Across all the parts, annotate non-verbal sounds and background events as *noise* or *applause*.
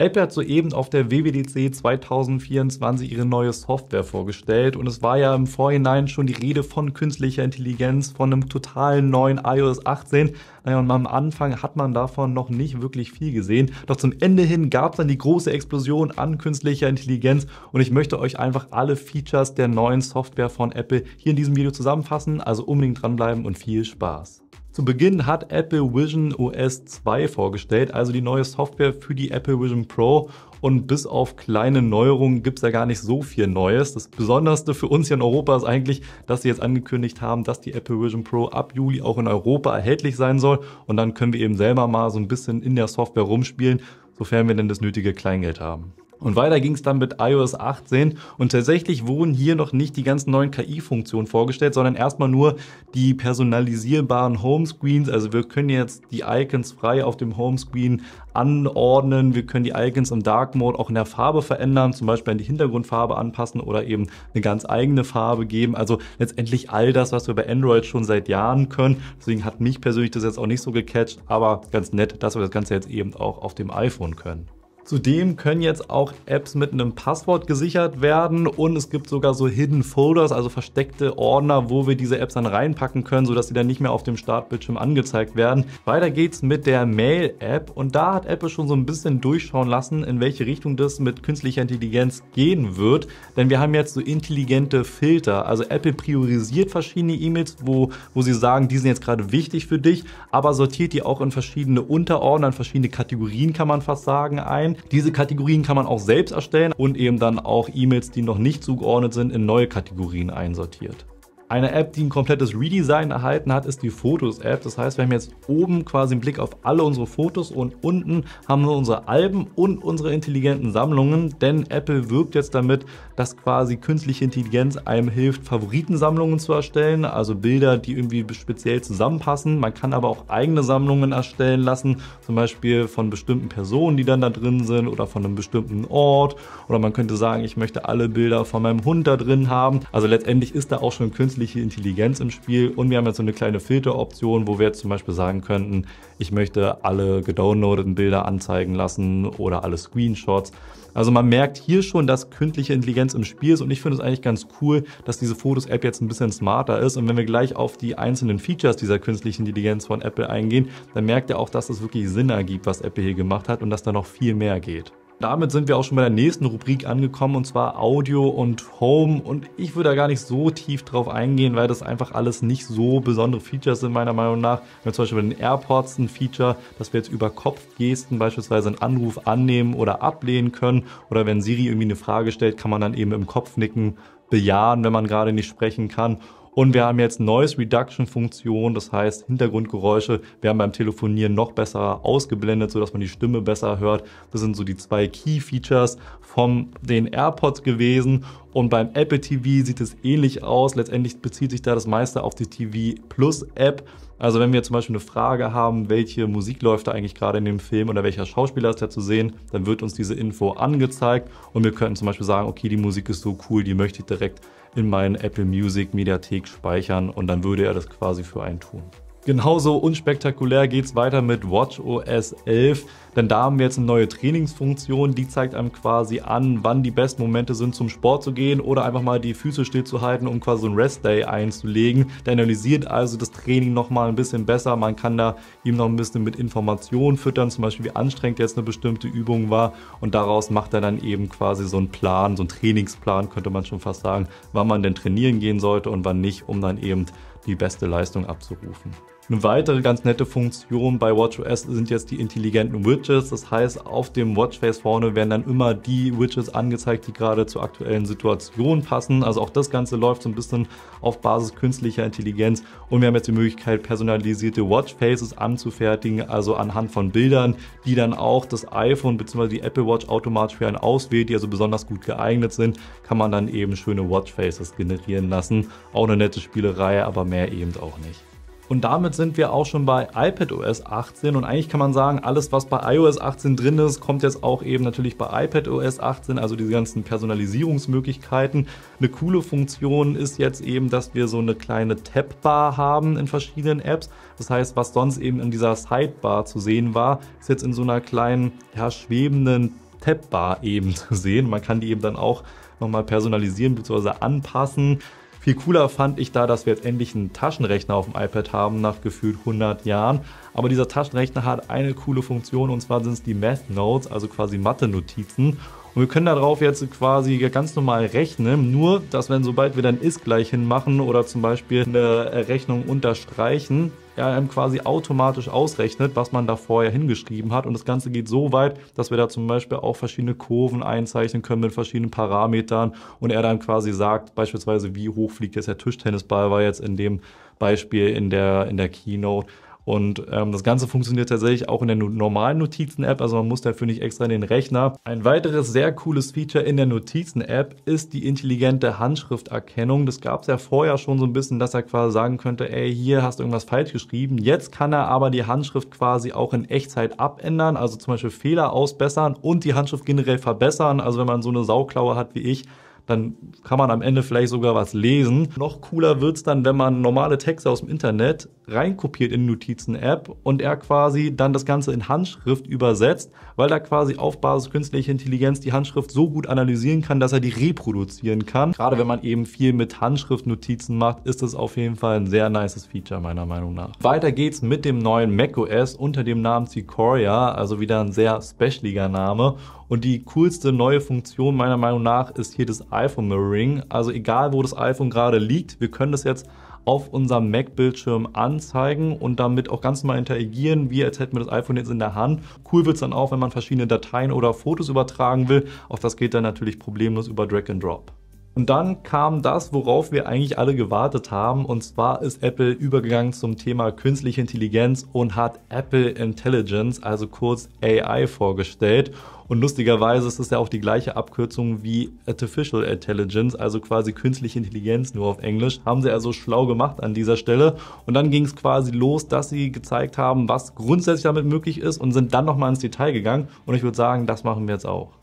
Apple hat soeben auf der WWDC 2024 ihre neue Software vorgestellt und es war ja im Vorhinein schon die Rede von künstlicher Intelligenz, von einem totalen neuen iOS 18. Naja, und am Anfang hat man davon noch nicht wirklich viel gesehen. Doch zum Ende hin gab es dann die große Explosion an künstlicher Intelligenz und ich möchte euch einfach alle Features der neuen Software von Apple hier in diesem Video zusammenfassen. Also unbedingt dranbleiben und viel Spaß. Zu Beginn hat Apple Vision OS 2 vorgestellt, also die neue Software für die Apple Vision Pro. Und bis auf kleine Neuerungen gibt es ja gar nicht so viel Neues. Das Besonderste für uns hier in Europa ist eigentlich, dass sie jetzt angekündigt haben, dass die Apple Vision Pro ab Juli auch in Europa erhältlich sein soll. Und dann können wir eben selber mal so ein bisschen in der Software rumspielen, sofern wir denn das nötige Kleingeld haben. Und weiter ging es dann mit iOS 18 und tatsächlich wurden hier noch nicht die ganzen neuen KI-Funktionen vorgestellt, sondern erstmal nur die personalisierbaren Homescreens. Also wir können jetzt die Icons frei auf dem Homescreen anordnen. Wir können die Icons im Dark Mode auch in der Farbe verändern, zum Beispiel an die Hintergrundfarbe anpassen oder eben eine ganz eigene Farbe geben. Also letztendlich all das, was wir bei Android schon seit Jahren können. Deswegen hat mich persönlich das jetzt auch nicht so gecatcht, aber ganz nett, dass wir das Ganze jetzt eben auch auf dem iPhone können. Zudem können jetzt auch Apps mit einem Passwort gesichert werden und es gibt sogar so Hidden Folders, also versteckte Ordner, wo wir diese Apps dann reinpacken können, sodass sie dann nicht mehr auf dem Startbildschirm angezeigt werden. Weiter geht's mit der Mail-App und da hat Apple schon so ein bisschen durchschauen lassen, in welche Richtung das mit künstlicher Intelligenz gehen wird, denn wir haben jetzt so intelligente Filter. Also Apple priorisiert verschiedene E-Mails, wo, wo sie sagen, die sind jetzt gerade wichtig für dich, aber sortiert die auch in verschiedene Unterordner, in verschiedene Kategorien kann man fast sagen ein sein. Diese Kategorien kann man auch selbst erstellen und eben dann auch E-Mails, die noch nicht zugeordnet sind, in neue Kategorien einsortiert. Eine App, die ein komplettes Redesign erhalten hat, ist die Fotos-App. Das heißt, wir haben jetzt oben quasi einen Blick auf alle unsere Fotos und unten haben wir unsere Alben und unsere intelligenten Sammlungen, denn Apple wirbt jetzt damit, dass quasi künstliche Intelligenz einem hilft, Favoritensammlungen zu erstellen, also Bilder, die irgendwie speziell zusammenpassen. Man kann aber auch eigene Sammlungen erstellen lassen, zum Beispiel von bestimmten Personen, die dann da drin sind oder von einem bestimmten Ort. Oder man könnte sagen, ich möchte alle Bilder von meinem Hund da drin haben. Also letztendlich ist da auch schon künstliche künstliche Intelligenz im Spiel und wir haben jetzt so eine kleine Filteroption, wo wir jetzt zum Beispiel sagen könnten, ich möchte alle gedownloadeten Bilder anzeigen lassen oder alle Screenshots. Also man merkt hier schon, dass künstliche Intelligenz im Spiel ist und ich finde es eigentlich ganz cool, dass diese Fotos-App jetzt ein bisschen smarter ist und wenn wir gleich auf die einzelnen Features dieser künstlichen Intelligenz von Apple eingehen, dann merkt ihr auch, dass es wirklich Sinn ergibt, was Apple hier gemacht hat und dass da noch viel mehr geht. Damit sind wir auch schon bei der nächsten Rubrik angekommen und zwar Audio und Home und ich würde da gar nicht so tief drauf eingehen, weil das einfach alles nicht so besondere Features sind meiner Meinung nach. Wir haben zum Beispiel bei den AirPods ein Feature, dass wir jetzt über Kopfgesten beispielsweise einen Anruf annehmen oder ablehnen können oder wenn Siri irgendwie eine Frage stellt, kann man dann eben im Kopf nicken, bejahen, wenn man gerade nicht sprechen kann und wir haben jetzt Noise Reduction Funktion, das heißt Hintergrundgeräusche werden beim Telefonieren noch besser ausgeblendet, sodass man die Stimme besser hört. Das sind so die zwei Key Features von den AirPods gewesen. Und beim Apple TV sieht es ähnlich aus. Letztendlich bezieht sich da das meiste auf die TV Plus App. Also wenn wir zum Beispiel eine Frage haben, welche Musik läuft da eigentlich gerade in dem Film oder welcher Schauspieler ist da zu sehen, dann wird uns diese Info angezeigt und wir könnten zum Beispiel sagen, okay, die Musik ist so cool, die möchte ich direkt in meinen Apple Music Mediathek speichern und dann würde er das quasi für einen tun. Genauso unspektakulär geht es weiter mit WatchOS 11, denn da haben wir jetzt eine neue Trainingsfunktion, die zeigt einem quasi an, wann die besten Momente sind, zum Sport zu gehen oder einfach mal die Füße stillzuhalten, um quasi so einen Restday einzulegen. Der analysiert also das Training nochmal ein bisschen besser, man kann da ihm noch ein bisschen mit Informationen füttern, zum Beispiel wie anstrengend jetzt eine bestimmte Übung war und daraus macht er dann eben quasi so einen Plan, so einen Trainingsplan, könnte man schon fast sagen, wann man denn trainieren gehen sollte und wann nicht, um dann eben die beste Leistung abzurufen. Eine weitere ganz nette Funktion bei WatchOS sind jetzt die intelligenten Widgets. Das heißt, auf dem Watchface vorne werden dann immer die Widgets angezeigt, die gerade zur aktuellen Situation passen. Also auch das Ganze läuft so ein bisschen auf Basis künstlicher Intelligenz. Und wir haben jetzt die Möglichkeit, personalisierte Watchfaces anzufertigen, also anhand von Bildern, die dann auch das iPhone bzw. die Apple Watch automatisch für einen auswählt, die also besonders gut geeignet sind, kann man dann eben schöne Watchfaces generieren lassen. Auch eine nette Spielerei, aber mehr eben auch nicht. Und damit sind wir auch schon bei iPadOS 18 und eigentlich kann man sagen, alles was bei iOS 18 drin ist, kommt jetzt auch eben natürlich bei iPadOS 18, also diese ganzen Personalisierungsmöglichkeiten. Eine coole Funktion ist jetzt eben, dass wir so eine kleine Tab-Bar haben in verschiedenen Apps. Das heißt, was sonst eben in dieser Sidebar zu sehen war, ist jetzt in so einer kleinen, ja, schwebenden Tab-Bar eben *laughs* zu sehen. Man kann die eben dann auch nochmal personalisieren bzw. anpassen. Viel cooler fand ich da, dass wir jetzt endlich einen Taschenrechner auf dem iPad haben, nach gefühlt 100 Jahren. Aber dieser Taschenrechner hat eine coole Funktion und zwar sind es die Math Notes, also quasi Mathe-Notizen. Und wir können darauf jetzt quasi ganz normal rechnen, nur dass wenn sobald wir dann ist gleich hinmachen oder zum Beispiel eine Rechnung unterstreichen, er einem quasi automatisch ausrechnet, was man da vorher hingeschrieben hat. Und das Ganze geht so weit, dass wir da zum Beispiel auch verschiedene Kurven einzeichnen können mit verschiedenen Parametern und er dann quasi sagt, beispielsweise, wie hoch fliegt jetzt der Tischtennisball, war jetzt in dem Beispiel in der, in der Keynote. Und ähm, das Ganze funktioniert tatsächlich auch in der normalen Notizen-App, also man muss dafür nicht extra in den Rechner. Ein weiteres sehr cooles Feature in der Notizen-App ist die intelligente Handschrifterkennung. Das gab es ja vorher schon so ein bisschen, dass er quasi sagen könnte, ey, hier hast du irgendwas falsch geschrieben. Jetzt kann er aber die Handschrift quasi auch in Echtzeit abändern, also zum Beispiel Fehler ausbessern und die Handschrift generell verbessern. Also wenn man so eine Sauklaue hat wie ich, dann kann man am Ende vielleicht sogar was lesen. Noch cooler wird es dann, wenn man normale Texte aus dem Internet reinkopiert in Notizen-App und er quasi dann das Ganze in Handschrift übersetzt, weil er quasi auf Basis künstlicher Intelligenz die Handschrift so gut analysieren kann, dass er die reproduzieren kann. Gerade wenn man eben viel mit Handschrift Notizen macht, ist das auf jeden Fall ein sehr nices Feature meiner Meinung nach. Weiter geht's mit dem neuen macOS unter dem Namen Sequoia, also wieder ein sehr specialiger Name und die coolste neue Funktion meiner Meinung nach ist hier das iPhone Mirroring. Also egal, wo das iPhone gerade liegt, wir können das jetzt auf unserem Mac-Bildschirm anzeigen und damit auch ganz normal interagieren, wie als hätten wir das iPhone jetzt in der Hand. Cool wird es dann auch, wenn man verschiedene Dateien oder Fotos übertragen will. Auch das geht dann natürlich problemlos über Drag and Drop. Und dann kam das, worauf wir eigentlich alle gewartet haben. Und zwar ist Apple übergegangen zum Thema künstliche Intelligenz und hat Apple Intelligence, also kurz AI, vorgestellt. Und lustigerweise ist es ja auch die gleiche Abkürzung wie Artificial Intelligence, also quasi künstliche Intelligenz nur auf Englisch. Haben sie also schlau gemacht an dieser Stelle. Und dann ging es quasi los, dass sie gezeigt haben, was grundsätzlich damit möglich ist und sind dann nochmal ins Detail gegangen. Und ich würde sagen, das machen wir jetzt auch.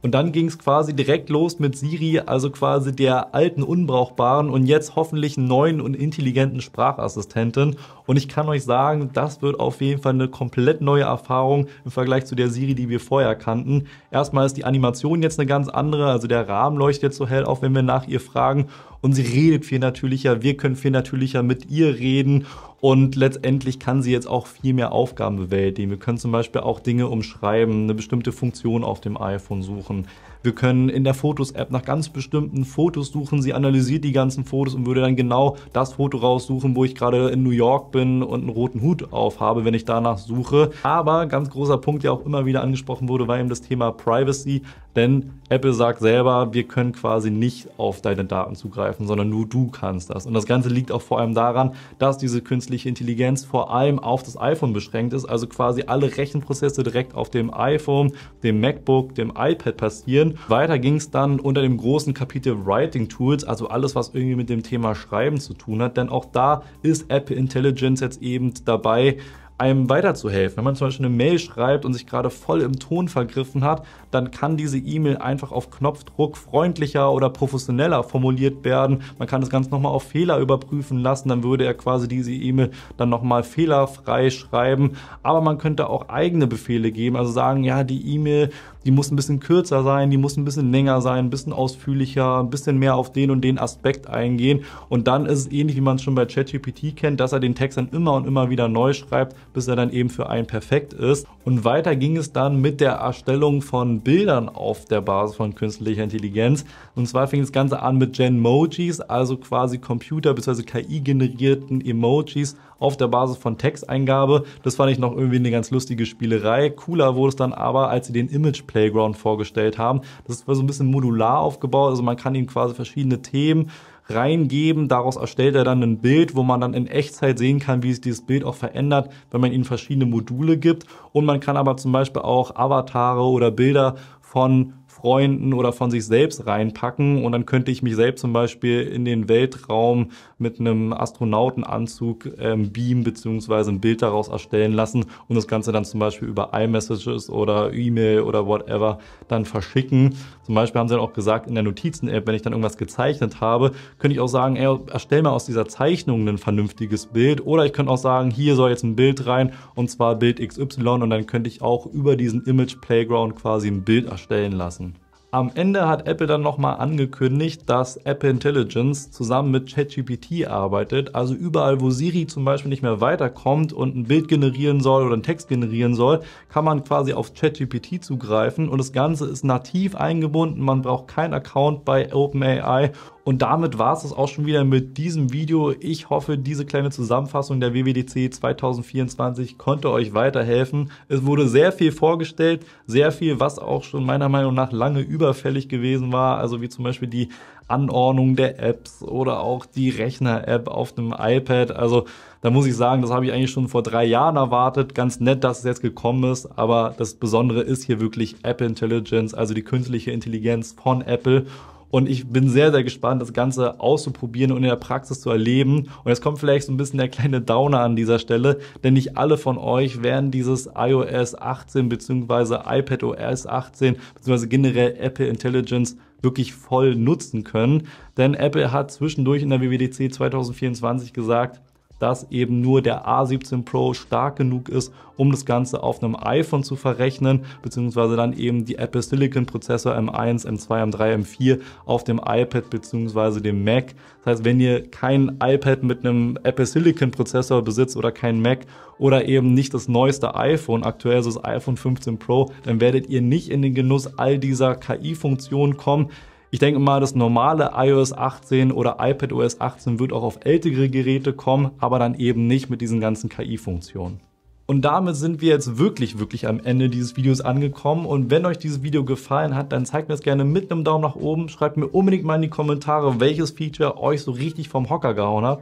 Und dann ging es quasi direkt los mit Siri, also quasi der alten, unbrauchbaren und jetzt hoffentlich neuen und intelligenten Sprachassistentin. Und ich kann euch sagen, das wird auf jeden Fall eine komplett neue Erfahrung im Vergleich zu der Siri, die wir vorher kannten. Erstmal ist die Animation jetzt eine ganz andere, also der Rahmen leuchtet jetzt so hell auf, wenn wir nach ihr fragen. Und sie redet viel natürlicher, wir können viel natürlicher mit ihr reden. Und letztendlich kann sie jetzt auch viel mehr Aufgaben bewältigen. Wir können zum Beispiel auch Dinge umschreiben, eine bestimmte Funktion auf dem iPhone suchen. Wir können in der Fotos-App nach ganz bestimmten Fotos suchen. Sie analysiert die ganzen Fotos und würde dann genau das Foto raussuchen, wo ich gerade in New York bin und einen roten Hut aufhabe, wenn ich danach suche. Aber ganz großer Punkt, der auch immer wieder angesprochen wurde, war eben das Thema Privacy. Denn Apple sagt selber, wir können quasi nicht auf deine Daten zugreifen, sondern nur du kannst das. Und das Ganze liegt auch vor allem daran, dass diese künstliche Intelligenz vor allem auf das iPhone beschränkt ist, also quasi alle Rechenprozesse direkt auf dem iPhone, dem MacBook, dem iPad passieren sind. Weiter ging es dann unter dem großen Kapitel Writing Tools, also alles, was irgendwie mit dem Thema Schreiben zu tun hat, denn auch da ist Apple Intelligence jetzt eben dabei einem weiterzuhelfen. Wenn man zum Beispiel eine Mail schreibt und sich gerade voll im Ton vergriffen hat, dann kann diese E-Mail einfach auf Knopfdruck freundlicher oder professioneller formuliert werden. Man kann das Ganze nochmal auf Fehler überprüfen lassen, dann würde er quasi diese E-Mail dann nochmal fehlerfrei schreiben. Aber man könnte auch eigene Befehle geben, also sagen, ja, die E-Mail, die muss ein bisschen kürzer sein, die muss ein bisschen länger sein, ein bisschen ausführlicher, ein bisschen mehr auf den und den Aspekt eingehen. Und dann ist es ähnlich, wie man es schon bei ChatGPT kennt, dass er den Text dann immer und immer wieder neu schreibt, bis er dann eben für einen perfekt ist. Und weiter ging es dann mit der Erstellung von Bildern auf der Basis von künstlicher Intelligenz. Und zwar fing das Ganze an mit Genmojis, also quasi Computer- bzw. KI-generierten Emojis auf der Basis von Texteingabe. Das fand ich noch irgendwie eine ganz lustige Spielerei. Cooler wurde es dann aber, als sie den Image Playground vorgestellt haben. Das war so ein bisschen modular aufgebaut, also man kann ihm quasi verschiedene Themen reingeben. Daraus erstellt er dann ein Bild, wo man dann in Echtzeit sehen kann, wie sich dieses Bild auch verändert, wenn man ihnen verschiedene Module gibt. Und man kann aber zum Beispiel auch Avatare oder Bilder von Freunden oder von sich selbst reinpacken und dann könnte ich mich selbst zum Beispiel in den Weltraum mit einem Astronautenanzug ähm, beamen beziehungsweise ein Bild daraus erstellen lassen und das Ganze dann zum Beispiel über iMessages oder E-Mail oder whatever dann verschicken. Zum Beispiel haben sie dann auch gesagt, in der Notizen-App, wenn ich dann irgendwas gezeichnet habe, könnte ich auch sagen, ey, erstell mal aus dieser Zeichnung ein vernünftiges Bild oder ich könnte auch sagen, hier soll jetzt ein Bild rein und zwar Bild XY und dann könnte ich auch über diesen Image Playground quasi ein Bild erstellen lassen. Am Ende hat Apple dann nochmal angekündigt, dass Apple Intelligence zusammen mit ChatGPT arbeitet. Also überall, wo Siri zum Beispiel nicht mehr weiterkommt und ein Bild generieren soll oder einen Text generieren soll, kann man quasi auf ChatGPT zugreifen und das Ganze ist nativ eingebunden. Man braucht keinen Account bei OpenAI und damit war es auch schon wieder mit diesem Video. Ich hoffe, diese kleine Zusammenfassung der WWDC 2024 konnte euch weiterhelfen. Es wurde sehr viel vorgestellt, sehr viel, was auch schon meiner Meinung nach lange überfällig gewesen war. Also wie zum Beispiel die Anordnung der Apps oder auch die Rechner-App auf dem iPad. Also da muss ich sagen, das habe ich eigentlich schon vor drei Jahren erwartet. Ganz nett, dass es jetzt gekommen ist, aber das Besondere ist hier wirklich App Intelligence, also die künstliche Intelligenz von Apple. Und ich bin sehr, sehr gespannt, das Ganze auszuprobieren und in der Praxis zu erleben. Und jetzt kommt vielleicht so ein bisschen der kleine Downer an dieser Stelle, denn nicht alle von euch werden dieses iOS 18 bzw. iPadOS 18 bzw. generell Apple Intelligence wirklich voll nutzen können. Denn Apple hat zwischendurch in der WWDC 2024 gesagt, dass eben nur der A17 Pro stark genug ist, um das Ganze auf einem iPhone zu verrechnen, beziehungsweise dann eben die Apple Silicon Prozessor M1, M2, M3, M4 auf dem iPad beziehungsweise dem Mac. Das heißt, wenn ihr kein iPad mit einem Apple Silicon Prozessor besitzt oder kein Mac oder eben nicht das neueste iPhone, aktuell ist das iPhone 15 Pro, dann werdet ihr nicht in den Genuss all dieser KI-Funktionen kommen, ich denke mal, das normale iOS 18 oder iPadOS 18 wird auch auf ältere Geräte kommen, aber dann eben nicht mit diesen ganzen KI-Funktionen. Und damit sind wir jetzt wirklich, wirklich am Ende dieses Videos angekommen. Und wenn euch dieses Video gefallen hat, dann zeigt mir das gerne mit einem Daumen nach oben. Schreibt mir unbedingt mal in die Kommentare, welches Feature euch so richtig vom Hocker gehauen hat.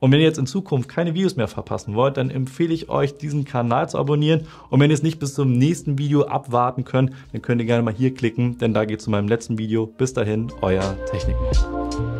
Und wenn ihr jetzt in Zukunft keine Videos mehr verpassen wollt, dann empfehle ich euch, diesen Kanal zu abonnieren. Und wenn ihr es nicht bis zum nächsten Video abwarten könnt, dann könnt ihr gerne mal hier klicken, denn da geht es zu meinem letzten Video. Bis dahin, euer Technikmann.